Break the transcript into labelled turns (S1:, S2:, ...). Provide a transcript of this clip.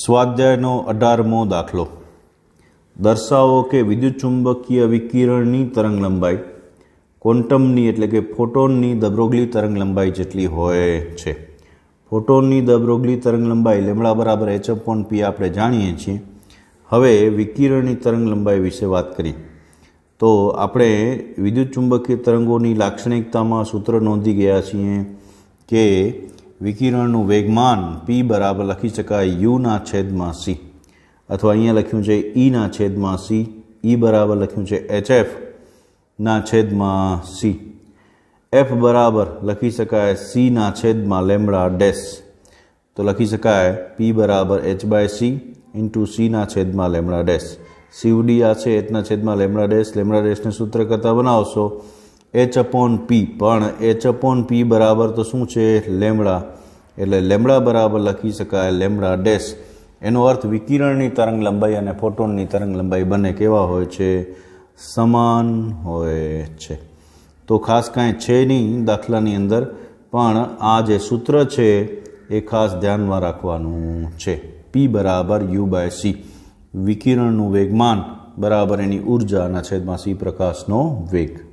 S1: સ્વાધ્યાયનો અઢારમો દાખલો દર્શાવો કે વિદ્યુત ચુંબકીય વિકિરણની તરંગલંબાઈ લંબાઈ ક્વોન્ટમની એટલે કે ફોટોનની દબરોગલી તરંગલંબાઈ જેટલી હોય છે ફોટોનની દબરોગલી તરંગલંબાઈ લેમડા બરાબર એચ અપોન પી આપણે જાણીએ છીએ હવે વિકિરણની તરંગલંબાઈ વિશે વાત કરી તો આપણે વિદ્યુત ચુંબકીય તરંગોની લાક્ષણિકતામાં સૂત્ર નોંધી ગયા છીએ કે વિકિરણનું વેગમાન પી બરાબર લખી શકાય યુના છેદમાં સી અથવા અહીંયા લખ્યું છે ઈના e છેદમાં સી ઈ e બરાબર લખ્યું છે એચ એફના છેદમાં સી એફ બરાબર લખી શકાય સીના છેદમાં લેમડા ડેસ તો લખી શકાય પી બરાબર એચ બાય સી ઇન્ટુ સીના છેદમાં લેમડા ડેસ સીવડી આ છે એચના છેદમાં લેમડા ડેસ લેમડા ડેસને સૂત્ર કરતાં બનાવશો એચ અપોન પી પણ એચ અપોન પી બરાબર તો શું છે લેમડા એટલે લેમડા બરાબર લખી શકાય લેમડા ડેશ એનો અર્થ વિકિરણની તરંગ લંબાઈ અને ફોટોનની તરંગ લંબાઈ બંને કેવા હોય છે સમાન હોય છે તો ખાસ કાંઈ છે નહીં દાખલાની અંદર પણ આ જે સૂત્ર છે એ ખાસ ધ્યાનમાં રાખવાનું છે પી બરાબર યુ બાય સી વિકિરણનું વેગમાન બરાબર એની ઉર્જા અને છેદમાં સી પ્રકાશનો વેગ